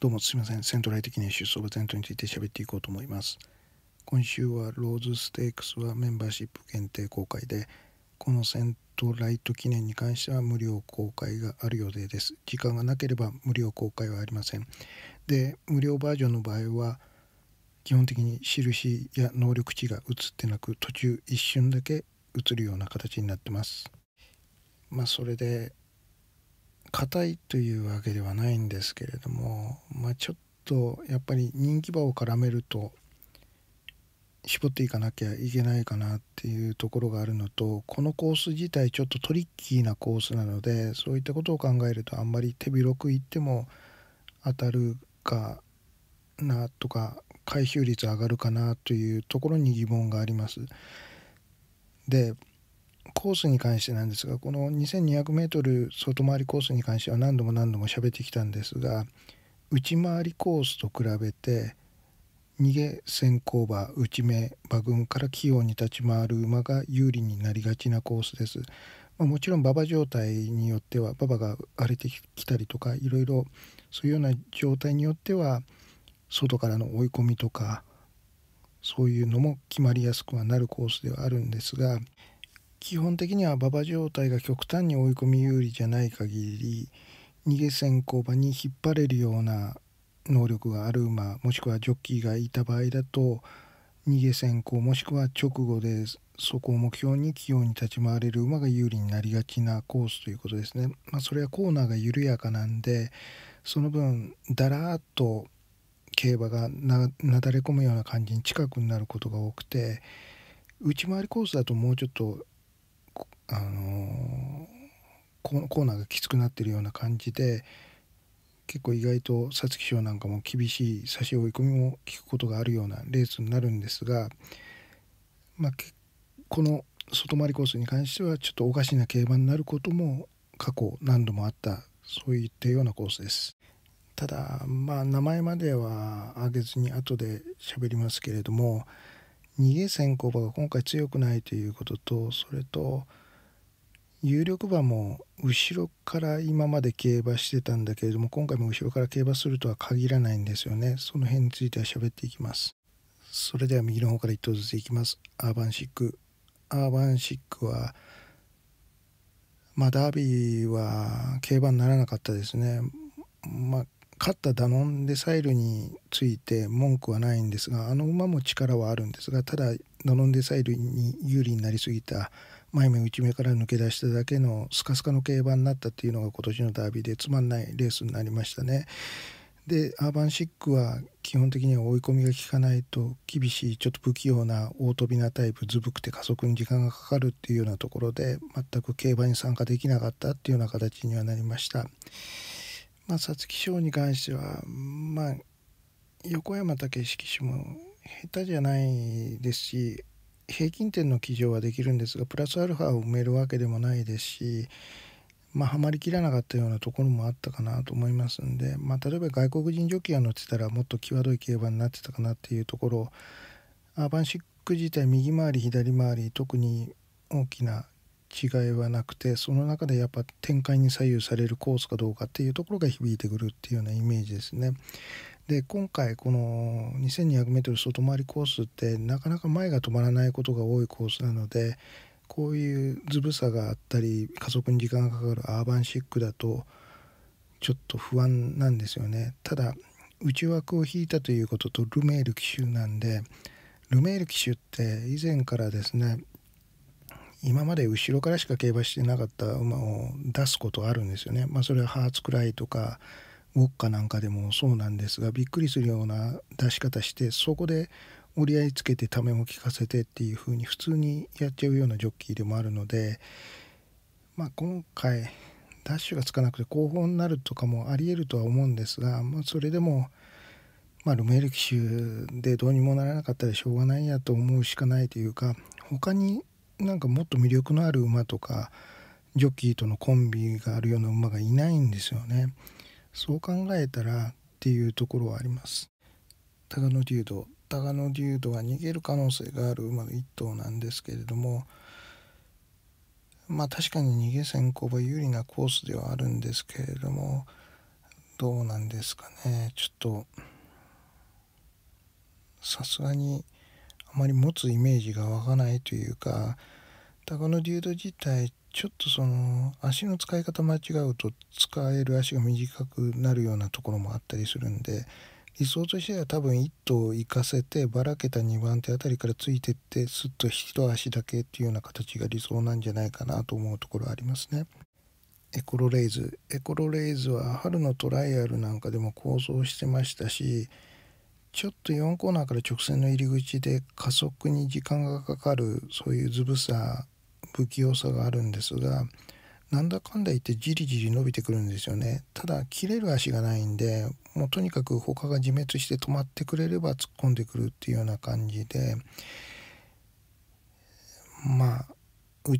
どうもすいません。セントライ的念出走馬前途について喋っていこうと思います。今週はローズステークスはメンバーシップ限定公開で、このセントライト記念に関しては無料公開がある予定です。時間がなければ無料公開はありません。で、無料バージョンの場合は、基本的に印や能力値が映ってなく、途中一瞬だけ映るような形になってます。まあ、それで硬いというわけではないんですけれども、まあ、ちょっとやっぱり人気馬を絡めると絞っていかなきゃいけないかなっていうところがあるのとこのコース自体ちょっとトリッキーなコースなのでそういったことを考えるとあんまり手広くいっても当たるかなとか回収率上がるかなというところに疑問があります。でコースに関してなんですがこの 2200m 外回りコースに関しては何度も何度も喋ってきたんですが内回りコースと比べて逃げ先行馬内目馬群から器用に立ち回る馬が有利になりがちなコースです。まあ、もちろん馬場状態によっては馬場が荒れてきたりとかいろいろそういうような状態によっては外からの追い込みとかそういうのも決まりやすくはなるコースではあるんですが基本的には馬場状態が極端に追い込み有利じゃない限り逃げ先行馬に引っ張れるような能力がある馬もしくはジョッキーがいた場合だと逃げ先行もしくは直後でそこを目標に器用に立ち回れる馬が有利になりがちなコースということですね。まあ、それはコーナーが緩やかなんでその分だらーっと競馬がなだれ込むような感じに近くになることが多くて内回りコースだともうちょっとあのコーナーがきつくなってるような感じで結構意外と皐月賞なんかも厳しい差し追い込みも効くことがあるようなレースになるんですが、まあ、この外回りコースに関してはちょっとおかしな競馬になることも過去何度もあったそういったようなコースです。ただまあ名前までは挙げずに後で喋りますけれども逃げ先行馬が今回強くないということとそれと有力馬も後ろから今まで競馬してたんだけれども今回も後ろから競馬するとは限らないんですよねその辺については喋っていきますそれでは右の方から1頭ずついきますアーバンシックアーバンシックはまあダービーは競馬にならなかったですねまあ勝ったダノンデサイルについて文句はないんですがあの馬も力はあるんですがただダノンデサイルに有利になりすぎた前目内目から抜け出しただけのスカスカの競馬になったっていうのが今年のダービーでつまんないレースになりましたね。でアーバンシックは基本的には追い込みが効かないと厳しいちょっと不器用な大飛びなタイプずぶくて加速に時間がかかるっていうようなところで全く競馬に参加できなかったっていうような形にはなりました。まあ、皐月賞に関しては、まあ、横山武史騎手も下手じゃないですし平均点の基乗はできるんですがプラスアルファを埋めるわけでもないですしまあ、はまりきらなかったようなところもあったかなと思いますんで、まあ、例えば外国人ジョッキーが乗ってたらもっと際どい競馬になってたかなっていうところアーバンシック自体右回り左回り特に大きな違いはなくてその中でやっぱ展開に左右されるコースかどうかっていうところが響いてくるっていうようなイメージですね。で今回この 2200m 外回りコースってなかなか前が止まらないことが多いコースなのでこういうずぶさがあったり加速に時間がかかるアーバンシックだとちょっと不安なんですよねただ内枠を引いたということとルメール騎手なんでルメール騎手って以前からですね今まで後ろからしか競馬してなかった馬を出すことあるんですよね。まあ、それはハーツクライとかウォッカなんかでもそうなんですがびっくりするような出し方してそこで折り合いつけてためも利かせてっていう風に普通にやっちゃうようなジョッキーでもあるのでまあ今回ダッシュがつかなくて後方になるとかもありえるとは思うんですが、まあ、それでも、まあ、ルメール騎手でどうにもならなかったらしょうがないやと思うしかないというか他になんかもっと魅力のある馬とかジョッキーとのコンビがあるような馬がいないんですよね。そう考えたらっていうところはあります高野流度高野流度は逃げる可能性がある馬の1頭なんですけれどもまあ確かに逃げ先行は有利なコースではあるんですけれどもどうなんですかねちょっとさすがにあまり持つイメージが湧かないというか高野ー度自体ちょっとその足の使い方間違うと使える足が短くなるようなところもあったりするんで理想としては多分1頭行かせてばらけた2番手あたりからついてってすっと一足だけっていうような形が理想なんじゃないかなと思うところありますね。エコロレイズエコロレイズは春のトライアルなんかでも構想してましたしちょっと4コーナーから直線の入り口で加速に時間がかかるそういうずぶさ不器用さがあるんですがなんだかんだ言ってじりじり伸びてくるんですよねただ切れる足がないんでもうとにかく他が自滅して止まってくれれば突っ込んでくるっていうような感じでまあ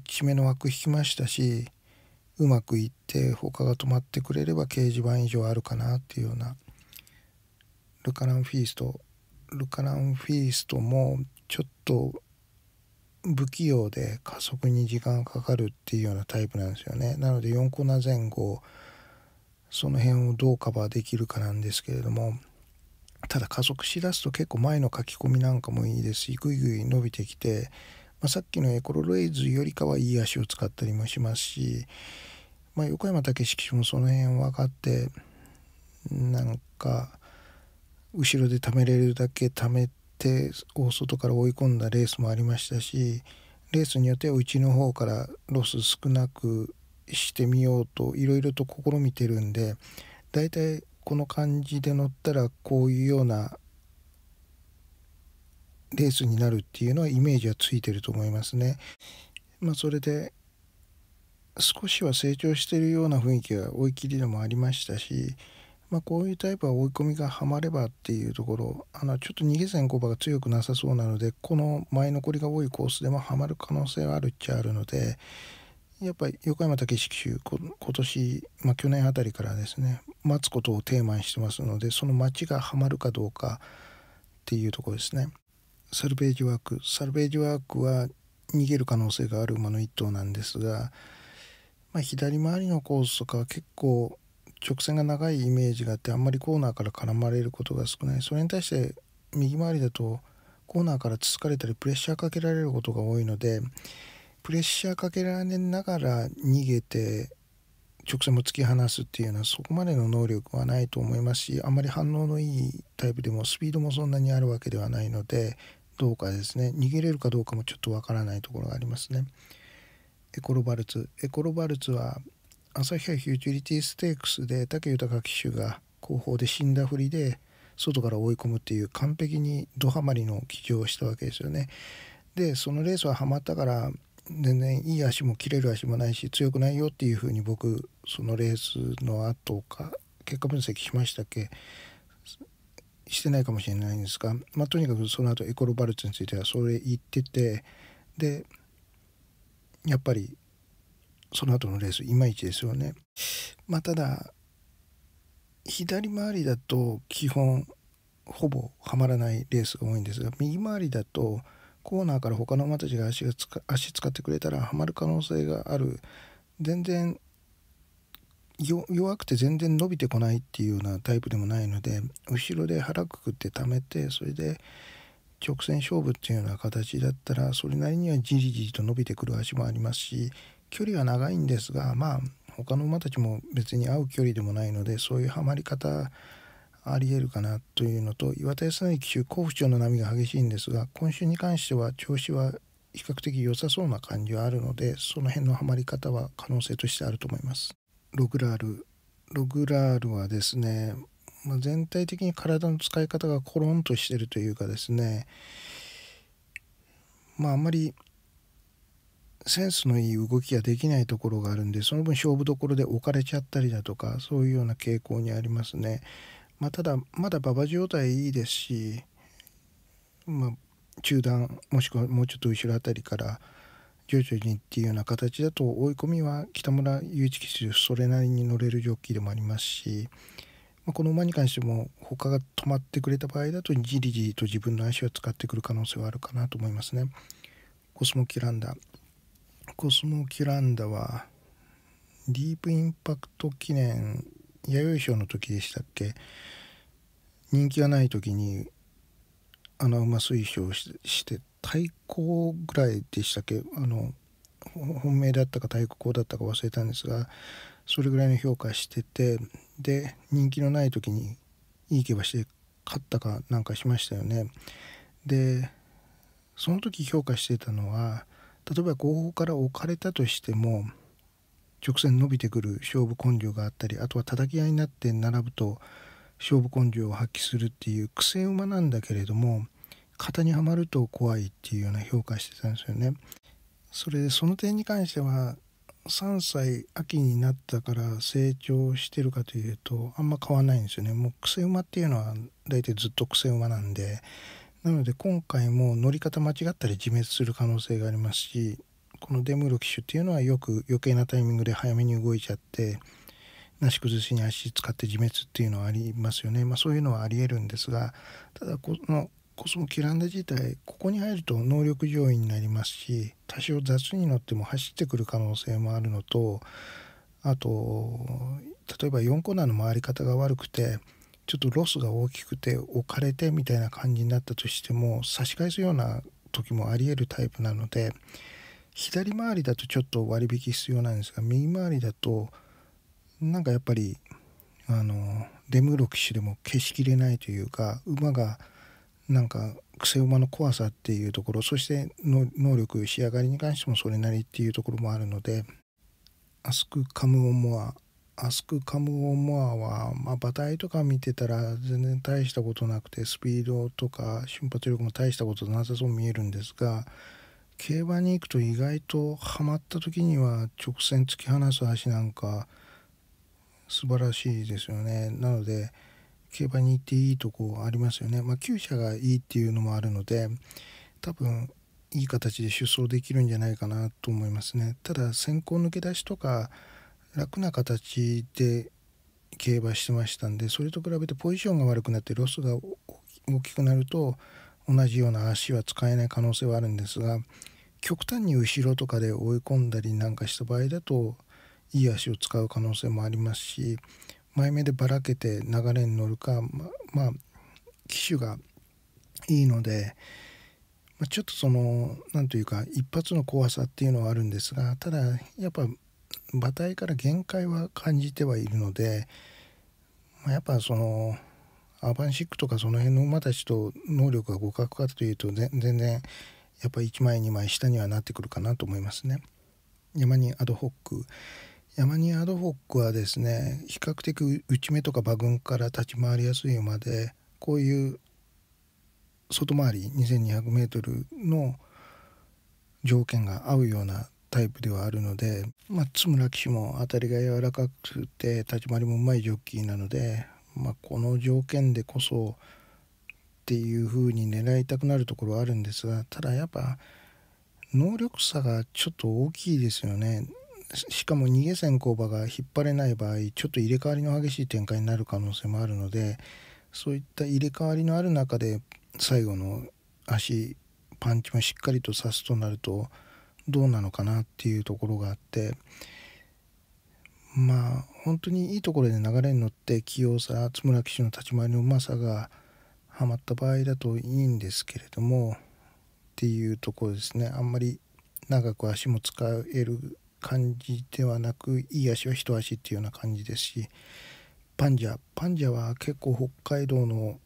ち目の枠引きましたしうまくいって他が止まってくれれば掲示板以上あるかなっていうようなルカランフィーストルカランフィーストもちょっと不器用で加速に時間がかかるっていうようなタイプなんですよねなので4コーナー前後その辺をどうカバーできるかなんですけれどもただ加速しだすと結構前の書き込みなんかもいいですしぐいぐい伸びてきて、まあ、さっきのエコロレイズよりかはいい足を使ったりもしますし、まあ、横山武史騎手もその辺分かってなんか後ろで貯めれるだけ貯め手を外から追い込んだレースもありましたしレースによってはうちの方からロス少なくしてみようといろいろと試みてるんでだいたいこの感じで乗ったらこういうようなレースになるっていうのはイメージはついてると思いますね。まあ、それで少しは成長してるような雰囲気が追い切りでもありましたしまあ、こういうタイプは追い込みがはまればっていうところあのちょっと逃げ線勾配が強くなさそうなのでこの前残りが多いコースでもはまる可能性はあるっちゃあるのでやっぱり横山武史州今年、まあ、去年あたりからですね待つことをテーマにしてますのでその待ちがはまるかどうかっていうところですね。サルベージワークサルベージワークは逃げる可能性がある馬の1頭なんですが、まあ、左回りのコースとかは結構直線が長いイメージがあってあんまりコーナーから絡まれることが少ないそれに対して右回りだとコーナーからつつかれたりプレッシャーかけられることが多いのでプレッシャーかけられながら逃げて直線も突き放すっていうのはそこまでの能力はないと思いますしあまり反応のいいタイプでもスピードもそんなにあるわけではないのでどうかですね逃げれるかどうかもちょっとわからないところがありますね。エコロバルツエコロバルツは朝日杯ユーティリティステークスで武豊騎手が後方で死んだふりで外から追い込むっていう完璧にドハマりの騎乗をしたわけですよね。でそのレースはハマったから全然いい足も切れる足もないし強くないよっていうふうに僕そのレースの後か結果分析しましたっけしてないかもしれないんですが、まあ、とにかくその後エコロバルツについてはそれ言っててでやっぱりその後のレースいまいちですよね。まあ、ただ左回りだと基本ほぼはまらないレースが多いんですが右回りだとコーナーから他の馬たちが足が足使ってくれたらはまる可能性がある全然弱くて全然伸びてこないっていうようなタイプでもないので後ろで腹くくって溜めてそれで直線勝負っていうような形だったらそれなりにはじりじりと伸びてくる足もありますし距離は長いんですがまあ他の馬たちも別に合う距離でもないのでそういうハマり方ありえるかなというのと岩田康成騎手甲府町の波が激しいんですが今週に関しては調子は比較的良さそうな感じはあるのでその辺のハマり方は可能性としてあると思います。ログラールログラールはですね、まあ、全体的に体の使い方がコロンとしてるというかですねまああんまりセンスのいい動きができないところがあるんでその分勝負どころで置かれちゃったりだとかそういうような傾向にありますね。まあ、ただまだ馬場状態いいですし、まあ、中段もしくはもうちょっと後ろ辺りから徐々にっていうような形だと追い込みは北村雄一騎手それなりに乗れるジョッキーでもありますし、まあ、この馬に関しても他が止まってくれた場合だとじりじりと自分の足を使ってくる可能性はあるかなと思いますね。コスモキランダコスモキランダはディープインパクト記念弥生賞の時でしたっけ人気がない時に穴馬推奨して対抗ぐらいでしたっけあの本命だったか太鼓だったか忘れたんですがそれぐらいの評価しててで人気のない時にいい気はして勝ったかなんかしましたよねでその時評価してたのは例えば後方から置かれたとしても直線伸びてくる勝負根性があったりあとは叩き合いになって並ぶと勝負根性を発揮するっていう癖馬なんだけれども型にはまると怖いっていうような評価してたんですよね。それでその点に関しては3歳秋になったから成長してるかというとあんま変わんないんですよね。もう癖馬っていうのは大体ずっと癖馬なんでなので今回も乗り方間違ったり自滅する可能性がありますしこのデムーロ機種っていうのはよく余計なタイミングで早めに動いちゃってなし崩しに足使って自滅っていうのはありますよね、まあ、そういうのはありえるんですがただこのコスモキランダ自体ここに入ると能力上位になりますし多少雑に乗っても走ってくる可能性もあるのとあと例えば4コーナーの回り方が悪くてちょっとロスが大きくて置かれてみたいな感じになったとしても差し返すような時もありえるタイプなので左回りだとちょっと割引必要なんですが右回りだとなんかやっぱりあのデムロ騎手でも消しきれないというか馬がなんか癖馬の怖さっていうところそして能力仕上がりに関してもそれなりっていうところもあるのでアスク・カム・オモアアスク・カム・オモアは、まあ、馬体とか見てたら全然大したことなくてスピードとか瞬発力も大したことなさそう見えるんですが競馬に行くと意外とハマった時には直線突き放す足なんか素晴らしいですよねなので競馬に行っていいとこありますよねまあ厩舎がいいっていうのもあるので多分いい形で出走できるんじゃないかなと思いますねただ先行抜け出しとか楽な形で競馬してましたんでそれと比べてポジションが悪くなってロスが大きくなると同じような足は使えない可能性はあるんですが極端に後ろとかで追い込んだりなんかした場合だといい足を使う可能性もありますし前目でばらけて流れに乗るかままあ機種がいいので、まあ、ちょっとその何というか一発の怖さっていうのはあるんですがただやっぱ馬体から限界は感じてはいるので、まあ、やっぱそのアーバンシックとかその辺の馬たちと能力が互角かというと全然やっぱ1枚2枚下にはなってくるかなと思いますね。山にアドホック山にアドホックはですね比較的内目とか馬群から立ち回りやすい馬でこういう外回り 2200m の条件が合うようなタイプではあるので、まあ、津村騎手も当たりが柔らかくて立ち回りもうまいジョッキーなので、まあ、この条件でこそっていう風に狙いたくなるところはあるんですがただやっぱ能力差がちょっと大きいですよね。しかも逃げ線工場が引っ張れない場合ちょっと入れ替わりの激しい展開になる可能性もあるのでそういった入れ替わりのある中で最後の足パンチもしっかりと刺すとなると。どうなのかなっていうところがあってまあ本当にいいところで流れに乗って器用さ津村騎手の立ち回りのうまさがはまった場合だといいんですけれどもっていうところですねあんまり長く足も使える感じではなくいい足は一足っていうような感じですしパンジャパンジャは結構北海道の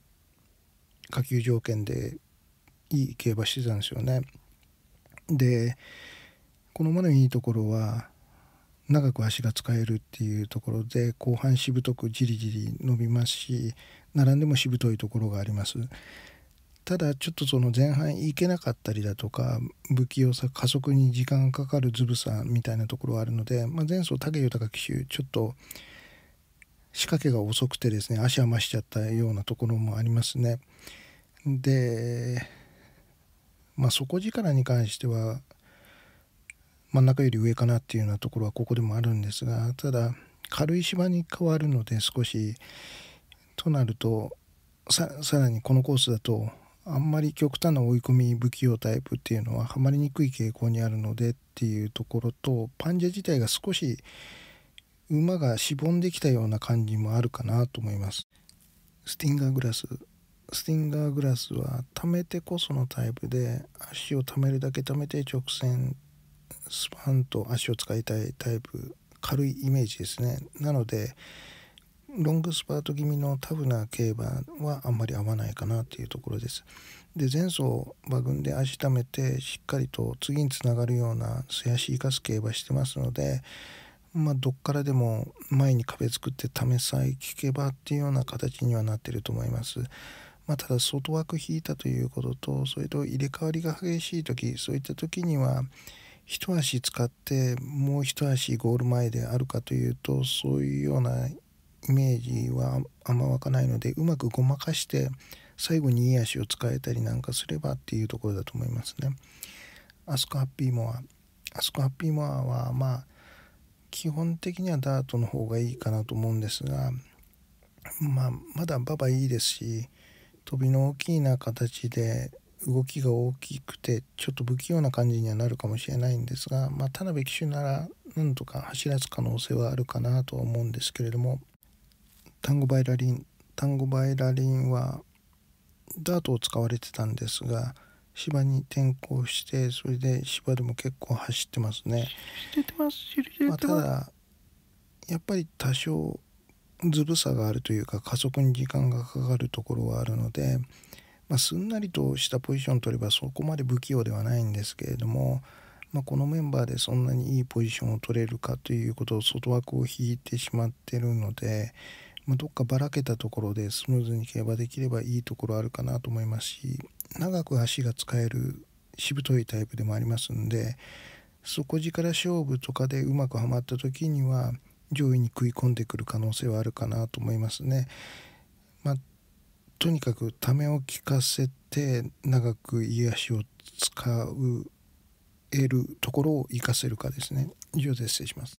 下級条件でいい競馬してたんですよね。でこの馬のいいところは長く足が使えるっていうところで後半しぶとくじりじり伸びますし並んでもしぶといところがありますただちょっとその前半いけなかったりだとか不器用さ加速に時間がかかるずぶさみたいなところはあるので、まあ、前走武豊騎手ちょっと仕掛けが遅くてですね足は増しちゃったようなところもありますねでまあ、底力に関しては真ん中より上かなっていうようなところはここでもあるんですがただ軽い芝に変わるので少しとなるとさらにこのコースだとあんまり極端な追い込み不器用タイプっていうのははまりにくい傾向にあるのでっていうところとパンジャ自体が少し馬がしぼんできたような感じもあるかなと思います。スティンガーグラススティンガーグラスは溜めてこそのタイプで足を溜めるだけ溜めて直線スパンと足を使いたいタイプ軽いイメージですねなのでロングスパート気味のタフな競馬はあんまり合わないかなっていうところですで前走馬群で足溜めてしっかりと次につながるような素足生かす競馬してますのでまあ、どっからでも前に壁作って試さえ聞けばっていうような形にはなってると思います。まあ、ただ外枠引いたということとそれと入れ替わりが激しい時そういった時には一足使ってもう一足ゴール前であるかというとそういうようなイメージはあんま湧かないのでうまくごまかして最後にいい足を使えたりなんかすればっていうところだと思いますね。アスコハッピーモアアスコハッピーモアはまあ基本的にはダートの方がいいかなと思うんですが、まあ、まだ馬場いいですし飛びの大きな形で動きが大きくてちょっと不器用な感じにはなるかもしれないんですが、まあ、田辺騎手ならなんとか走らす可能性はあるかなとは思うんですけれどもタンゴバイラリンタンゴバイラリンはダートを使われてたんですが芝に転向してそれで芝でも結構走ってますね。まあ、ただやっぱり多少ずぶさがあるというか加速に時間がかかるところはあるので、まあ、すんなりとしたポジションを取ればそこまで不器用ではないんですけれども、まあ、このメンバーでそんなにいいポジションを取れるかということを外枠を引いてしまってるので、まあ、どっかばらけたところでスムーズに競馬できればいいところあるかなと思いますし長く足が使えるしぶといタイプでもありますんで底力勝負とかでうまくはまった時には上位に食い込んでくる可能性はあるかなと思いますね。まあ、とにかくためを利かせて長く癒しを使う得るところを活かせるかですね。以上で失礼します。